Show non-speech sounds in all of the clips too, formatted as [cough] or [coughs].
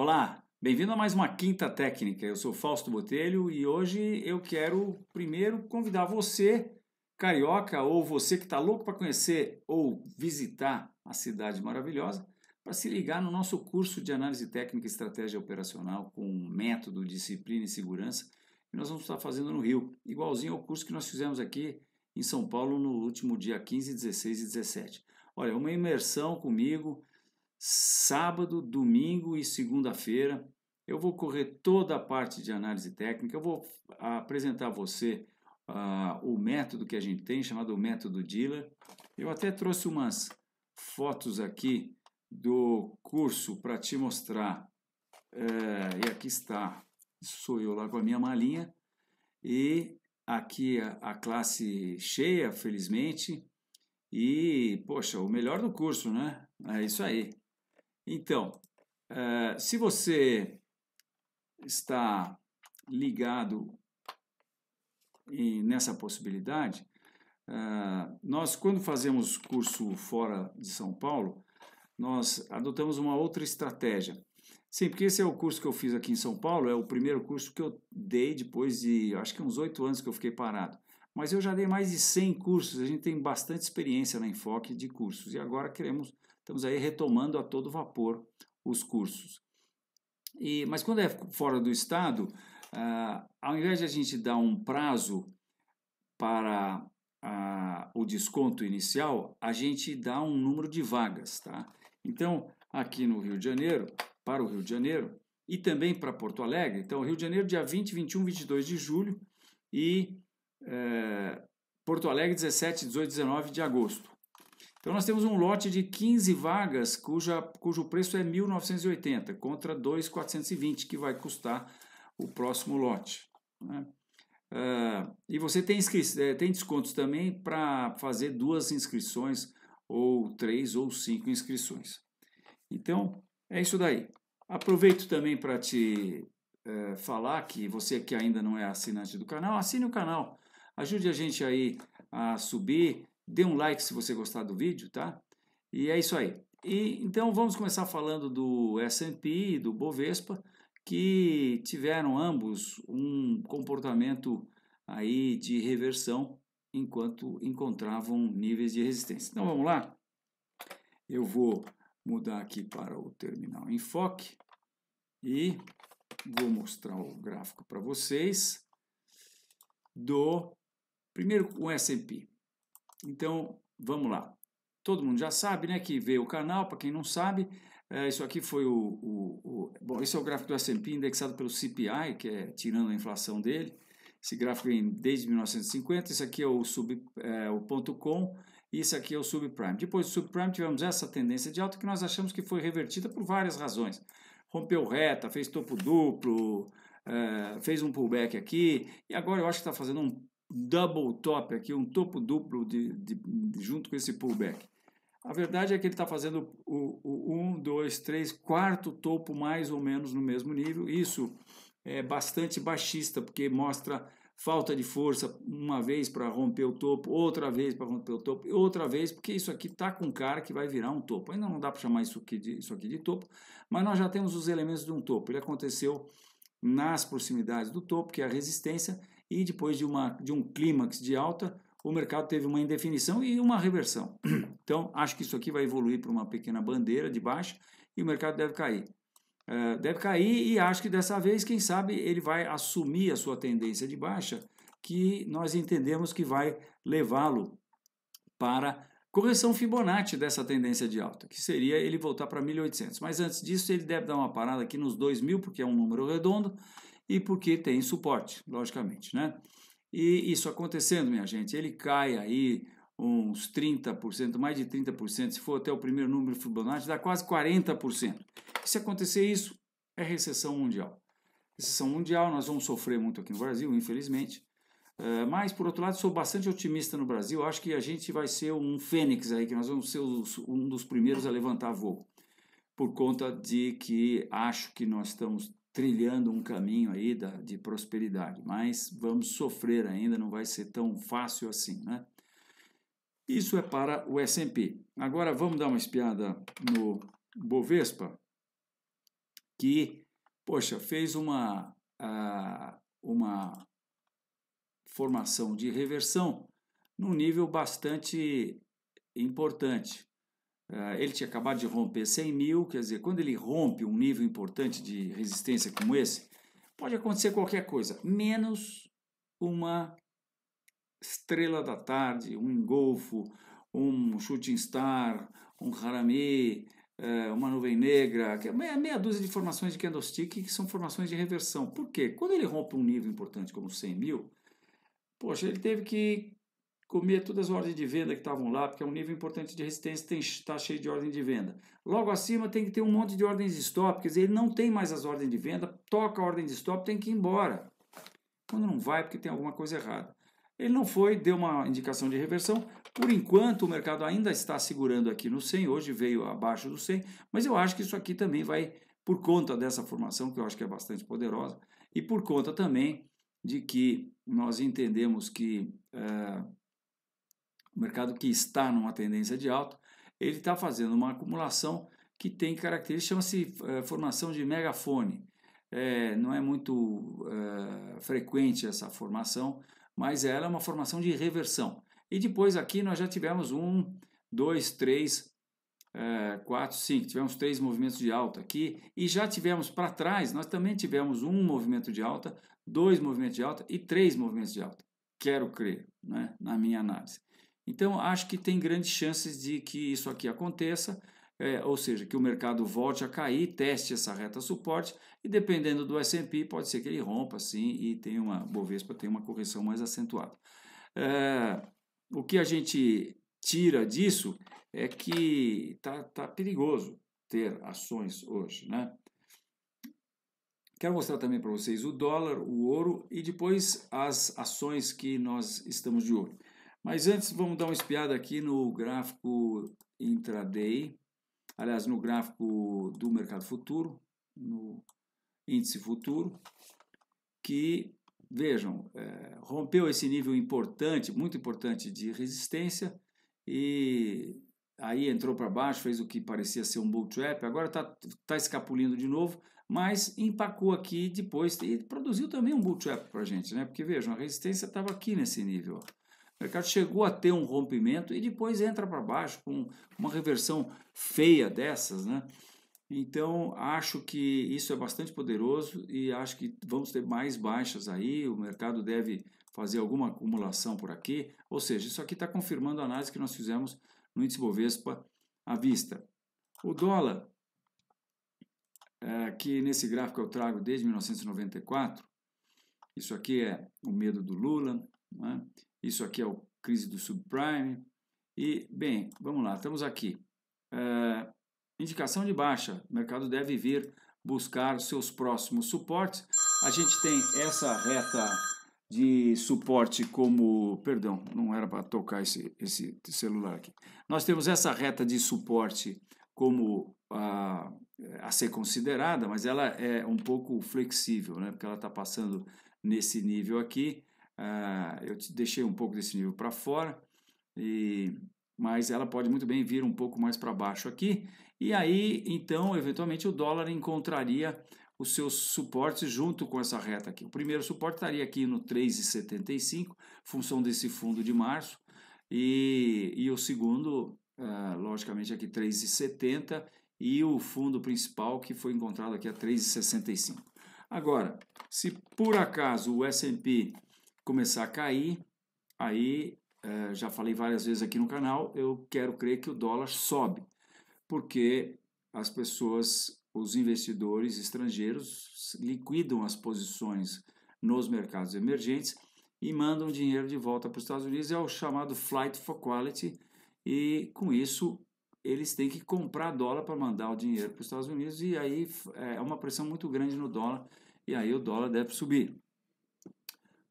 Olá, bem-vindo a mais uma Quinta Técnica. Eu sou Fausto Botelho e hoje eu quero primeiro convidar você, carioca, ou você que está louco para conhecer ou visitar a cidade maravilhosa, para se ligar no nosso curso de análise técnica e estratégia operacional com método, disciplina e segurança que nós vamos estar fazendo no Rio, igualzinho ao curso que nós fizemos aqui em São Paulo no último dia 15, 16 e 17. Olha, uma imersão comigo sábado, domingo e segunda-feira. Eu vou correr toda a parte de análise técnica, eu vou apresentar a você uh, o método que a gente tem, chamado método Dealer. Eu até trouxe umas fotos aqui do curso para te mostrar. É, e aqui está, sou eu lá com a minha malinha. E aqui a, é a classe cheia, felizmente. E, poxa, o melhor do curso, né? É isso aí. Então, uh, se você está ligado nessa possibilidade, uh, nós, quando fazemos curso fora de São Paulo, nós adotamos uma outra estratégia. Sim, porque esse é o curso que eu fiz aqui em São Paulo, é o primeiro curso que eu dei depois de, acho que uns oito anos que eu fiquei parado. Mas eu já dei mais de 100 cursos, a gente tem bastante experiência na Enfoque de cursos. E agora queremos Estamos aí retomando a todo vapor os cursos. E, mas quando é fora do estado, ah, ao invés de a gente dar um prazo para ah, o desconto inicial, a gente dá um número de vagas, tá? Então, aqui no Rio de Janeiro, para o Rio de Janeiro e também para Porto Alegre, então Rio de Janeiro dia 20, 21, 22 de julho e eh, Porto Alegre 17, 18, 19 de agosto. Então nós temos um lote de 15 vagas cuja, cujo preço é 1.980 contra 2.420 que vai custar o próximo lote. Né? Uh, e você tem, é, tem descontos também para fazer duas inscrições, ou três, ou cinco inscrições. Então, é isso daí. Aproveito também para te uh, falar que você que ainda não é assinante do canal, assine o canal. Ajude a gente aí a subir Dê um like se você gostar do vídeo, tá? E é isso aí. E, então vamos começar falando do S&P e do Bovespa, que tiveram ambos um comportamento aí de reversão enquanto encontravam níveis de resistência. Então vamos lá? Eu vou mudar aqui para o terminal enfoque e vou mostrar o gráfico para vocês do primeiro o S&P. Então, vamos lá. Todo mundo já sabe, né, que vê o canal, para quem não sabe, é, isso aqui foi o, o, o, Bom, esse é o gráfico do S&P indexado pelo CPI, que é tirando a inflação dele. Esse gráfico vem é desde 1950, isso aqui é o, sub, é, o ponto .com, e isso aqui é o subprime. Depois do subprime tivemos essa tendência de alta que nós achamos que foi revertida por várias razões. Rompeu reta, fez topo duplo, é, fez um pullback aqui, e agora eu acho que está fazendo um double top aqui, um topo duplo de, de, junto com esse pullback. A verdade é que ele está fazendo o, o dois, três, quarto topo mais ou menos no mesmo nível. Isso é bastante baixista, porque mostra falta de força uma vez para romper o topo, outra vez para romper o topo, outra vez, porque isso aqui está com cara que vai virar um topo. Ainda não dá para chamar isso aqui, de, isso aqui de topo, mas nós já temos os elementos de um topo. Ele aconteceu nas proximidades do topo, que é a resistência, e depois de, uma, de um clímax de alta, o mercado teve uma indefinição e uma reversão. [clears throat] Então, acho que isso aqui vai evoluir para uma pequena bandeira de baixa e o mercado deve cair. Uh, deve cair e acho que dessa vez, quem sabe, ele vai assumir a sua tendência de baixa, que nós entendemos que vai levá-lo para correção Fibonacci dessa tendência de alta, que seria ele voltar para 1800. Mas antes disso, ele deve dar uma parada aqui nos 2000, porque é um número redondo, e porque tem suporte, logicamente, né? E isso acontecendo, minha gente, ele cai aí uns 30%, mais de 30%, se for até o primeiro número Fibonacci, dá quase 40%. E se acontecer isso, é recessão mundial. Recessão mundial, nós vamos sofrer muito aqui no Brasil, infelizmente. Eh, mas, por outro lado, sou bastante otimista no Brasil. Acho que a gente vai ser um fênix aí, que nós vamos ser um dos primeiros a levantar voo. Por conta de que acho que nós estamos trilhando um caminho aí da, de prosperidade, mas vamos sofrer ainda, não vai ser tão fácil assim, né? Isso é para o S&P. Agora vamos dar uma espiada no Bovespa, que, poxa, fez uma, uh, uma formação de reversão num nível bastante importante. Ah, ele tinha acabado de romper 100 mil, quer dizer, quando ele rompe um nível importante de resistência como esse, pode acontecer qualquer coisa, menos uma estrela da tarde, um engolfo, um shooting star, um harami, eh, uma nuvem negra, é meia dúzia de formações de candlestick que são formações de reversão. Por quê? Quando ele rompe um nível importante como 100 mil, poxa, ele teve que comia todas as ordens de venda que estavam lá, porque é um nível importante de resistência, está cheio de ordem de venda. Logo acima tem que ter um monte de ordens de stop, quer dizer, ele não tem mais as ordens de venda, toca a ordem de stop, tem que ir embora. Quando não vai, porque tem alguma coisa errada. Ele não foi, deu uma indicação de reversão. Por enquanto, o mercado ainda está segurando aqui no 100, hoje veio abaixo do 100, mas eu acho que isso aqui também vai, por conta dessa formação, que eu acho que é bastante poderosa, e por conta também de que nós entendemos que... Eh, o mercado que está numa tendência de alta, ele está fazendo uma acumulação que tem características, chama-se é, formação de megafone. É, não é muito é, frequente essa formação, mas ela é uma formação de reversão. E depois aqui nós já tivemos um, dois, três, é, quatro, cinco, tivemos três movimentos de alta aqui e já tivemos para trás, nós também tivemos um movimento de alta, dois movimentos de alta e três movimentos de alta. Quero crer, né, na minha análise. Então, acho que tem grandes chances de que isso aqui aconteça, é, ou seja, que o mercado volte a cair, teste essa reta suporte, e dependendo do S&P, pode ser que ele rompa, assim e tenha uma, Bovespa tenha uma correção mais acentuada. É, o que a gente tira disso é que está tá perigoso ter ações hoje, né? Quero mostrar também para vocês o dólar, o ouro e depois as ações que nós estamos de olho. Mas antes, vamos dar uma espiada aqui no gráfico intraday, aliás, no gráfico do mercado futuro, no índice futuro, que, vejam, é, rompeu esse nível importante, muito importante de resistência e aí entrou para baixo, fez o que parecia ser um bull trap, agora está tá escapulindo de novo, mas empacou aqui depois e produziu também um bull trap para a gente, né? Porque vejam, a resistência estava aqui nesse nível, ó. O mercado chegou a ter um rompimento e depois entra para baixo com uma reversão feia dessas, né? Então, acho que isso é bastante poderoso e acho que vamos ter mais baixas aí. O mercado deve fazer alguma acumulação por aqui. Ou seja, isso aqui está confirmando a análise que nós fizemos no índice Bovespa à vista. O dólar, é, que nesse gráfico eu trago desde 1994, isso aqui é o medo do Lula, né? Isso aqui é a crise do subprime. E, bem, vamos lá, estamos aqui. É, indicação de baixa. O mercado deve vir buscar seus próximos suportes. A gente tem essa reta de suporte como. Perdão, não era para tocar esse, esse celular aqui. Nós temos essa reta de suporte como a, a ser considerada, mas ela é um pouco flexível, né? porque ela está passando nesse nível aqui ah, eu deixei um pouco desse nível para fora, e, mas ela pode muito bem vir um pouco mais para baixo aqui. E aí, então, eventualmente o dólar encontraria os seus suportes junto com essa reta aqui. O primeiro suporte estaria aqui no 3,75, função desse fundo de março, e, e o segundo, ah, logicamente, aqui 3,70 e o fundo principal que foi encontrado aqui a 3,65. Agora, se por acaso o S&P começar a cair, aí é, já falei várias vezes aqui no canal, eu quero crer que o dólar sobe, porque as pessoas, os investidores estrangeiros liquidam as posições nos mercados emergentes e mandam dinheiro de volta para os Estados Unidos, é o chamado flight for quality, e com isso eles têm que comprar dólar para mandar o dinheiro para os Estados Unidos, e aí é uma pressão muito grande no dólar, e aí o dólar deve subir.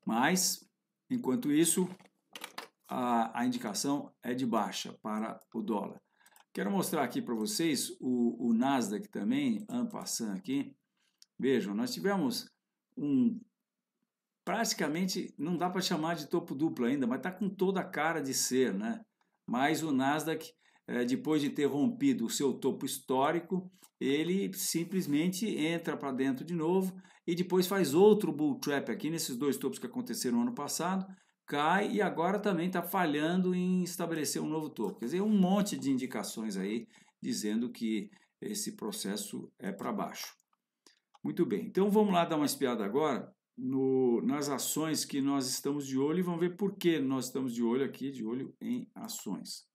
Mas, enquanto isso, a, a indicação é de baixa para o dólar. Quero mostrar aqui para vocês o, o Nasdaq também, passando aqui. Vejam, nós tivemos um praticamente não dá para chamar de topo duplo ainda, mas está com toda a cara de ser, né? Mas o Nasdaq, é, depois de ter rompido o seu topo histórico, ele simplesmente entra para dentro de novo e depois faz outro bull trap aqui nesses dois topos que aconteceram ano passado, cai e agora também está falhando em estabelecer um novo topo. Quer dizer, um monte de indicações aí dizendo que esse processo é para baixo. Muito bem, então vamos lá dar uma espiada agora no, nas ações que nós estamos de olho e vamos ver por que nós estamos de olho aqui, de olho em ações.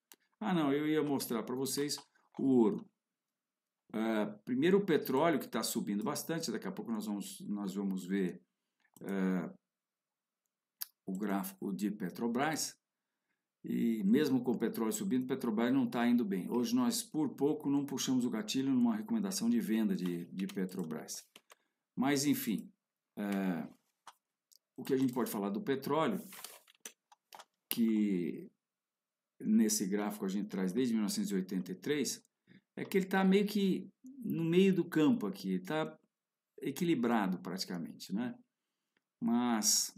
Ah, não, eu ia mostrar para vocês o ouro. Uh, primeiro o petróleo que está subindo bastante, daqui a pouco nós vamos, nós vamos ver uh, o gráfico de Petrobras. E mesmo com o petróleo subindo, Petrobras não está indo bem. Hoje nós por pouco não puxamos o gatilho numa recomendação de venda de, de Petrobras. Mas enfim, ah, o que a gente pode falar do petróleo, que nesse gráfico a gente traz desde 1983, é que ele está meio que no meio do campo aqui, está equilibrado praticamente, né? Mas,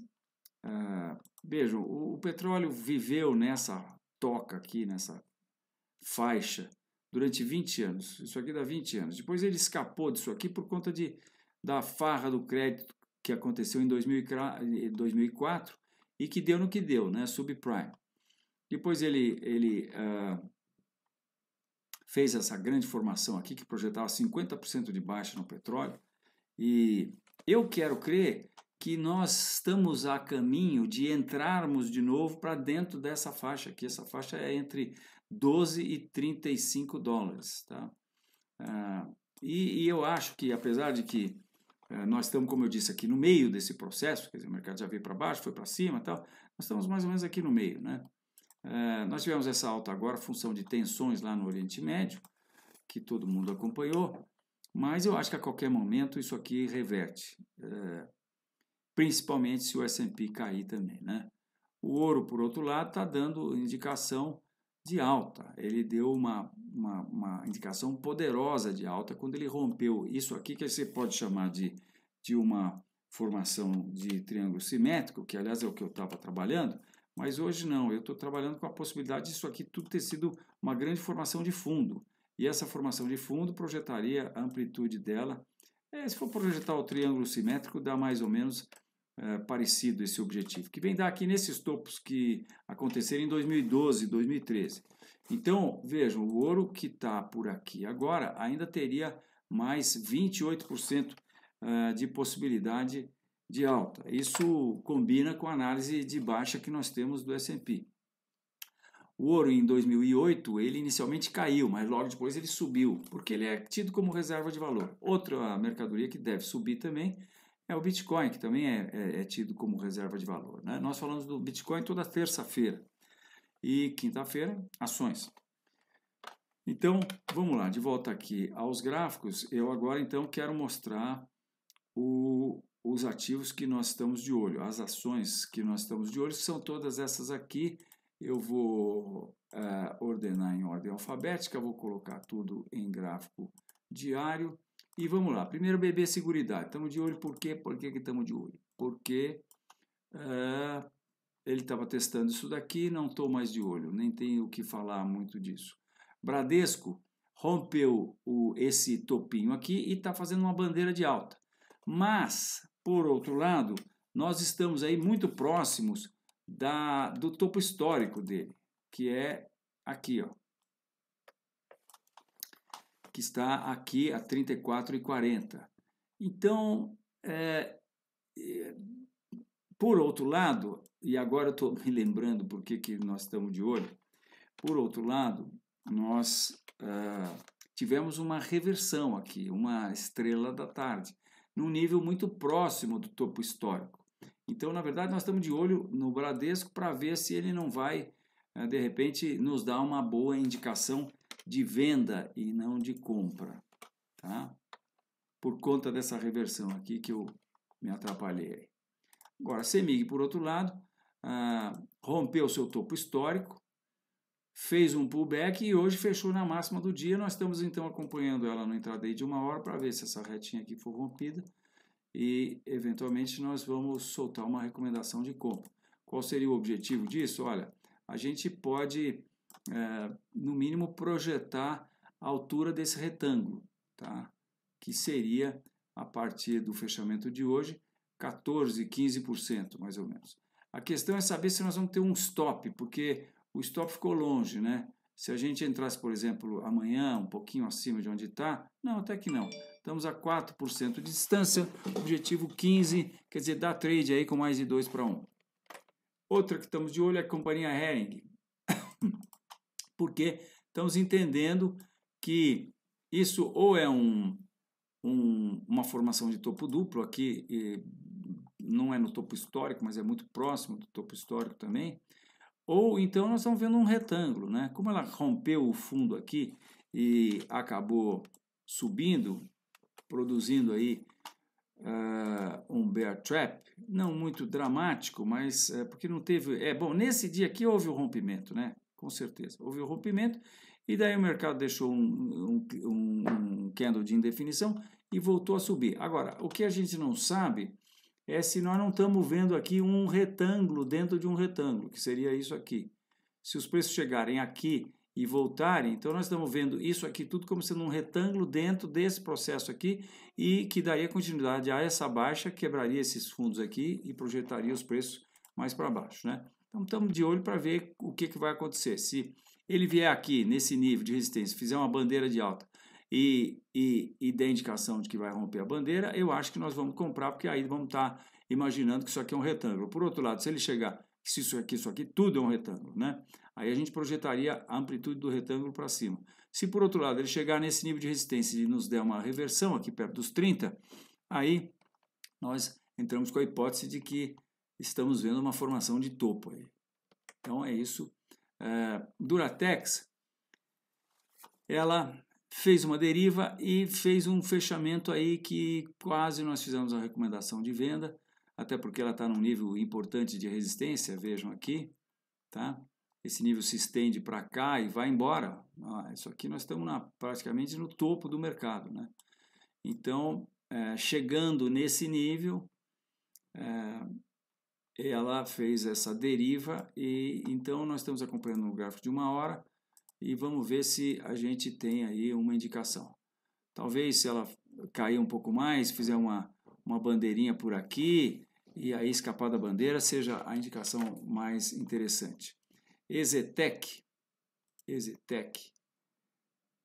uh, ah, vejam, o, o petróleo viveu nessa toca aqui, nessa faixa, durante 20 anos. Isso aqui dá 20 anos. Depois ele escapou disso aqui por conta de, da farra do crédito que aconteceu em 2004 e que deu no que deu, né? Subprime. Depois ele, ele uh, fez essa grande formação aqui que projetava 50% de baixa no petróleo. E eu quero crer que nós estamos a caminho de entrarmos de novo para dentro dessa faixa aqui. Essa faixa é entre 12 e 35 dólares. Tá? Ah, e, e, eu acho que, apesar de que eh, nós estamos, como eu disse aqui, no meio desse processo, quer dizer, o mercado já veio para baixo, foi para cima tal, nós estamos mais ou menos aqui no meio, né? Eh, nós tivemos essa alta agora, função de tensões lá no Oriente Médio, que todo mundo acompanhou, mas eu acho que a qualquer momento isso aqui reverte, eh, principalmente se o S&P cair também, né? O ouro, por outro lado, está dando indicação de alta. Ele deu uma, uma, uma, indicação poderosa de alta quando ele rompeu isso aqui, que você pode chamar de, de uma formação de triângulo simétrico, que aliás é o que eu estava trabalhando, mas hoje não, eu estou trabalhando com a possibilidade disso aqui tudo ter sido uma grande formação de fundo. E essa formação de fundo projetaria a amplitude dela. É, se for projetar o triângulo simétrico, dá mais ou menos é, parecido esse objetivo, que vem dar aqui nesses topos que aconteceram em 2012, 2013. Então, vejam, o ouro que está por aqui agora ainda teria mais 28% é, de possibilidade de alta. Isso combina com a análise de baixa que nós temos do S&P. O ouro em 2008 ele inicialmente caiu, mas logo depois ele subiu, porque ele é tido como reserva de valor. Outra mercadoria que deve subir também é o Bitcoin, que também é, é, é tido como reserva de valor. Né? Nós falamos do Bitcoin toda terça-feira e quinta-feira, ações. Então, vamos lá, de volta aqui aos gráficos, eu agora então quero mostrar o, os ativos que nós estamos de olho, as ações que nós estamos de olho, são todas essas aqui. Eu vou uh, ordenar em ordem alfabética, vou colocar tudo em gráfico diário. E vamos lá, primeiro BB Seguridade. Estamos de olho por quê? Por que estamos de olho? Porque uh, ele estava testando isso daqui, não estou mais de olho, nem tenho o que falar muito disso. Bradesco rompeu o, esse topinho aqui e está fazendo uma bandeira de alta. Mas por outro lado, nós estamos aí muito próximos da, do topo histórico dele, que é aqui, ó, que está aqui a 34 e 40. Então, é, é, por outro lado, e agora eu estou me lembrando por que, que nós estamos de olho, por outro lado, nós é, tivemos uma reversão aqui, uma estrela da tarde num nível muito próximo do topo histórico. Então, na verdade, nós estamos de olho no Bradesco para ver se ele não vai, eh, de repente, nos dar uma boa indicação de venda e não de compra, tá? Por conta dessa reversão aqui que eu me atrapalhei. Agora, a CEMIG, por outro lado, ah, rompeu seu topo histórico, fez um pullback e hoje fechou na máxima do dia. Nós estamos então acompanhando ela no intraday de uma hora para ver se essa retinha aqui for rompida e eventualmente nós vamos soltar uma recomendação de compra. Qual seria o objetivo disso? Olha, a gente pode, é, no mínimo, projetar a altura desse retângulo, tá? que seria a partir do fechamento de hoje, 14, 15% mais ou menos. A questão é saber se nós vamos ter um stop, porque o stop ficou longe, né? Se a gente entrasse, por exemplo, amanhã, um pouquinho acima de onde está, não, até que não. Estamos a 4% de distância, objetivo 15, quer dizer, dá trade aí com mais de 2 para 1. Outra que estamos de olho é a companhia Hering, [coughs] porque estamos entendendo que isso ou é um, um, uma formação de topo duplo, aqui não é no topo histórico, mas é muito próximo do topo histórico também, ou então nós estamos vendo um retângulo, né? Como ela rompeu o fundo aqui e acabou subindo, produzindo aí uh, um bear trap, não muito dramático, mas eh, porque não teve. É bom, nesse dia aqui houve o rompimento, né? Com certeza, houve o rompimento e daí o mercado deixou um, um, um candle de indefinição e voltou a subir. Agora, o que a gente não sabe é se nós não estamos vendo aqui um retângulo dentro de um retângulo, que seria isso aqui. Se os preços chegarem aqui e voltarem, então nós estamos vendo isso aqui tudo como sendo um retângulo dentro desse processo aqui e que daria continuidade a essa baixa, quebraria esses fundos aqui e projetaria os preços mais para baixo, né? Então estamos de olho para ver o que, que vai acontecer. Se ele vier aqui nesse nível de resistência, fizer uma bandeira de alta, e, e, e dê indicação de que vai romper a bandeira, eu acho que nós vamos comprar, porque aí vamos estar tá imaginando que isso aqui é um retângulo. Por outro lado, se ele chegar, se isso aqui, isso aqui, tudo é um retângulo, né? Aí a gente projetaria a amplitude do retângulo para cima. Se por outro lado ele chegar nesse nível de resistência e nos der uma reversão aqui perto dos 30, aí nós entramos com a hipótese de que estamos vendo uma formação de topo aí. Então é isso. É, Duratex, ela fez uma deriva e fez um fechamento aí que quase nós fizemos a recomendação de venda, até porque ela está num nível importante de resistência, vejam aqui, tá? Esse nível se estende para cá e vai embora. Ah, isso aqui nós estamos na, praticamente no topo do mercado, né? Então, é, chegando nesse nível, é, ela fez essa deriva e então nós estamos acompanhando no gráfico de uma hora e vamos ver se a gente tem aí uma indicação. Talvez se ela cair um pouco mais, fizer uma, uma bandeirinha por aqui e aí escapar da bandeira, seja a indicação mais interessante. Exetec, Exetec,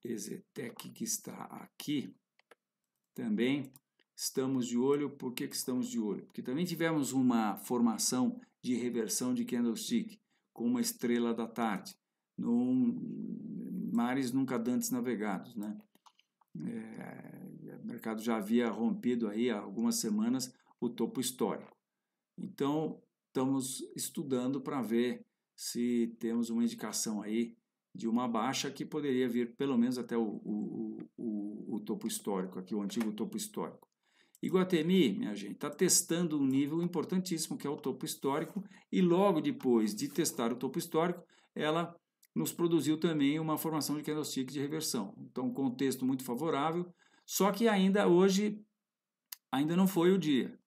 Exetec que está aqui também. Estamos de olho, por que, que estamos de olho? Porque também tivemos uma formação de reversão de candlestick com uma estrela da tarde num mares nunca dantes navegados, né? É, o mercado já havia rompido aí há algumas semanas o topo histórico. Então, estamos estudando para ver se temos uma indicação aí de uma baixa que poderia vir pelo menos até o, o, o, o topo histórico, aqui o antigo topo histórico. Iguatemi, minha gente, está testando um nível importantíssimo que é o topo histórico e logo depois de testar o topo histórico, ela nos produziu também uma formação de candlestick de reversão. Então, um contexto muito favorável, só que ainda hoje, ainda não foi o dia.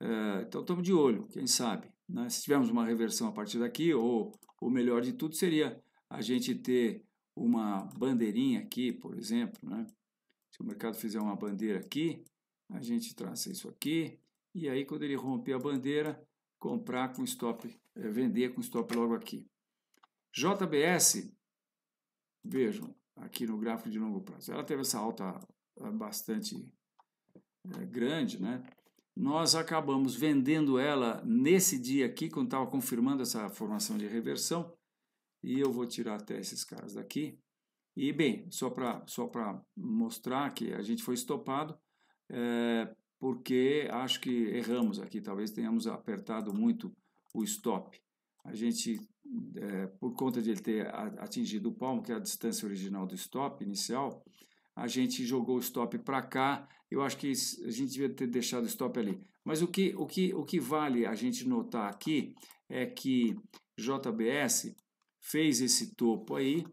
É, então, estamos de olho, quem sabe. Né? Se tivermos uma reversão a partir daqui, ou o melhor de tudo seria a gente ter uma bandeirinha aqui, por exemplo, né? Se o mercado fizer uma bandeira aqui, a gente traça isso aqui, e aí quando ele romper a bandeira, comprar com stop, é, vender com stop logo aqui. JBS, vejam, aqui no gráfico de longo prazo, ela teve essa alta ah, bastante é, grande, né? Nós acabamos vendendo ela nesse dia aqui, quando estava confirmando essa formação de reversão, e eu vou tirar até esses caras daqui. E bem, só para só mostrar que a gente foi estopado, é, porque acho que erramos aqui, talvez tenhamos apertado muito o stop a gente, é, por conta de ele ter atingido o palmo, que é a distância original do stop inicial, a gente jogou o stop para cá. Eu acho que a gente devia ter deixado o stop ali. Mas o que, o que, o que vale a gente notar aqui é que JBS fez esse topo aí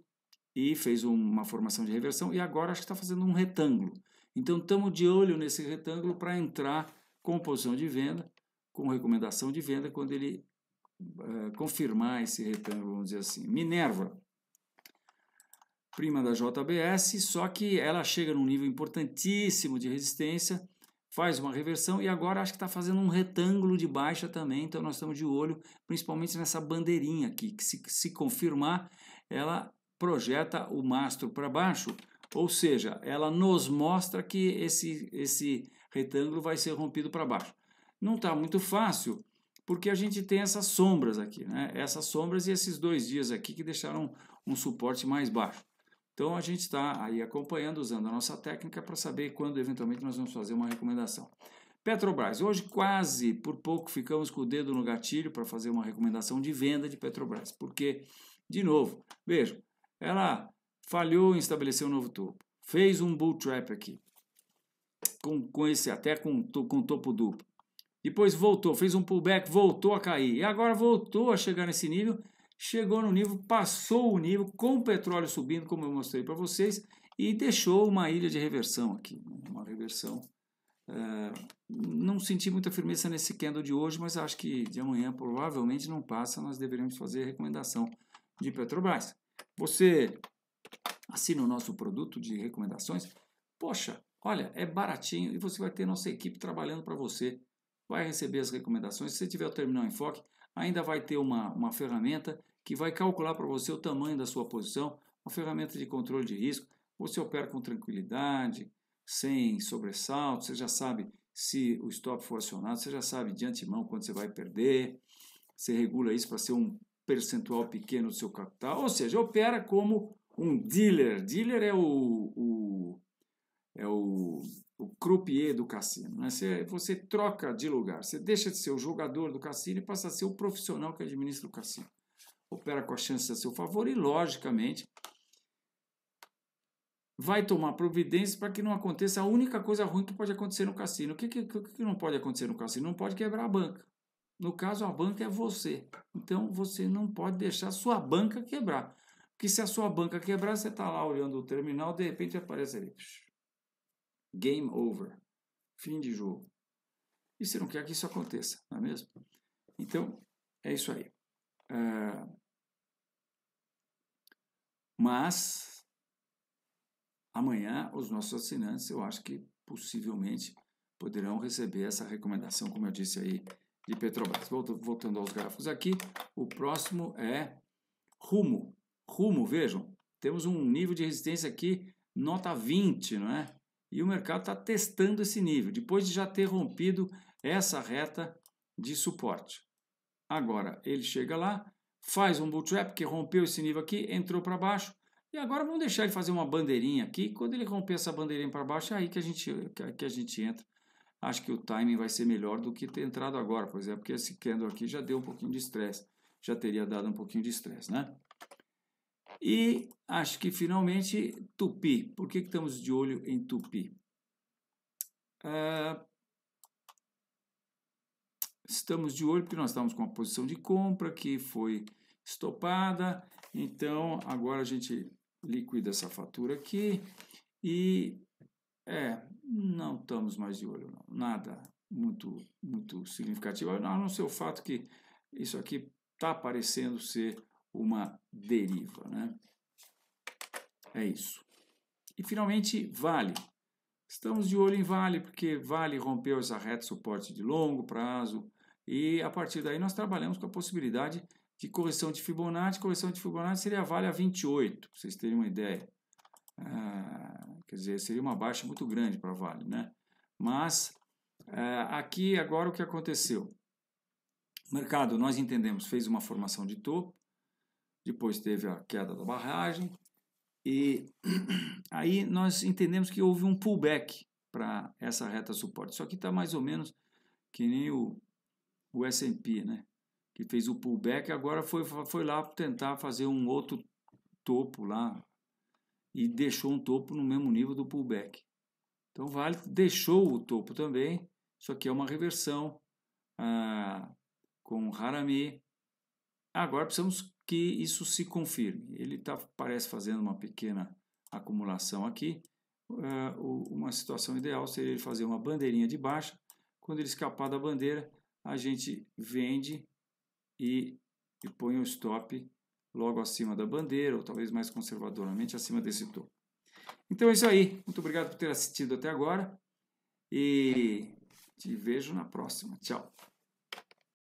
e fez uma formação de reversão e agora acho que está fazendo um retângulo. Então estamos de olho nesse retângulo para entrar com posição de venda, com recomendação de venda quando ele eh, confirmar esse retângulo, vamos dizer assim. Minerva, prima da JBS, só que ela chega num nível importantíssimo de resistência, faz uma reversão e agora acho que está fazendo um retângulo de baixa também, então nós estamos de olho principalmente nessa bandeirinha aqui, que se, se confirmar, ela projeta o mastro para baixo, ou seja, ela nos mostra que esse, esse retângulo vai ser rompido para baixo. Não está muito fácil, porque a gente tem essas sombras aqui, né? Essas sombras e esses dois dias aqui que deixaram um suporte mais baixo. Então a gente está aí acompanhando, usando a nossa técnica para saber quando eventualmente nós vamos fazer uma recomendação. Petrobras, hoje quase por pouco ficamos com o dedo no gatilho para fazer uma recomendação de venda de Petrobras, porque, de novo, vejam, ela falhou em estabelecer um novo topo, fez um bull trap aqui, com, com esse até com, com topo duplo. Depois voltou, fez um pullback, voltou a cair. E agora voltou a chegar nesse nível, chegou no nível, passou o nível com o petróleo subindo, como eu mostrei para vocês, e deixou uma ilha de reversão aqui, uma reversão. É, não senti muita firmeza nesse candle de hoje, mas acho que de amanhã provavelmente não passa, nós deveríamos fazer a recomendação de Petrobras. Você assina o nosso produto de recomendações? Poxa, olha, é baratinho e você vai ter nossa equipe trabalhando para você vai receber as recomendações. Se você tiver o terminal em ainda vai ter uma, uma ferramenta que vai calcular para você o tamanho da sua posição, uma ferramenta de controle de risco. Você opera com tranquilidade, sem sobressalto, você já sabe se o stop for acionado, você já sabe de antemão quando você vai perder, você regula isso para ser um percentual pequeno do seu capital, ou seja, opera como um dealer. Dealer é o, o é o o croupier do cassino. Né? Você, você troca de lugar, você deixa de ser o jogador do cassino e passa a ser o profissional que administra o cassino. Opera com a chance a seu favor e, logicamente, vai tomar providências para que não aconteça a única coisa ruim que pode acontecer no cassino. O que, que, que não pode acontecer no cassino? Não pode quebrar a banca. No caso, a banca é você. Então, você não pode deixar a sua banca quebrar. Porque se a sua banca quebrar, você está lá olhando o terminal, de repente aparece ali. Game over. Fim de jogo. E você não quer que isso aconteça, não é mesmo? Então, é isso aí. Uh, mas, amanhã, os nossos assinantes, eu acho que possivelmente poderão receber essa recomendação, como eu disse aí, de Petrobras. Voltando aos gráficos aqui, o próximo é rumo. Rumo, vejam, temos um nível de resistência aqui, nota 20, não é? e o mercado está testando esse nível, depois de já ter rompido essa reta de suporte. Agora ele chega lá, faz um bull trap que rompeu esse nível aqui, entrou para baixo, e agora vamos deixar ele fazer uma bandeirinha aqui. Quando ele romper essa bandeirinha para baixo, é aí que a, gente, que a gente entra. Acho que o timing vai ser melhor do que ter entrado agora, por exemplo, é, porque esse candle aqui já deu um pouquinho de estresse. Já teria dado um pouquinho de estresse, né? E acho que finalmente Tupi. Por que, que estamos de olho em Tupi? Uh, estamos de olho porque nós estávamos com uma posição de compra que foi estopada. Então agora a gente liquida essa fatura aqui e é, não estamos mais de olho, não. nada muito muito significativo, a não ser o fato que isso aqui está parecendo ser uma deriva, né? É isso. E finalmente, Vale. Estamos de olho em Vale, porque Vale rompeu essa reta suporte de longo prazo e a partir daí nós trabalhamos com a possibilidade de correção de Fibonacci. Correção de Fibonacci seria Vale a 28, para vocês terem uma ideia. Ah, quer dizer, seria uma baixa muito grande para Vale, né? Mas ah, aqui agora o que aconteceu? mercado, nós entendemos, fez uma formação de topo, depois teve a queda da barragem. E [clears throat] aí nós entendemos que houve um pullback para essa reta suporte. só que está mais ou menos que nem o, o S&P, né? Que fez o pullback agora foi, foi lá tentar fazer um outro topo lá e deixou um topo no mesmo nível do pullback. Então vale deixou o topo também. só que é uma reversão ah, com Harami. Agora precisamos que isso se confirme. Ele tá, parece fazendo uma pequena acumulação aqui. Uh, uma situação ideal seria ele fazer uma bandeirinha de baixa. Quando ele escapar da bandeira, a gente vende e, e põe o stop logo acima da bandeira, ou talvez mais conservadoramente acima desse topo. Então é isso aí. Muito obrigado por ter assistido até agora e te vejo na próxima. Tchau.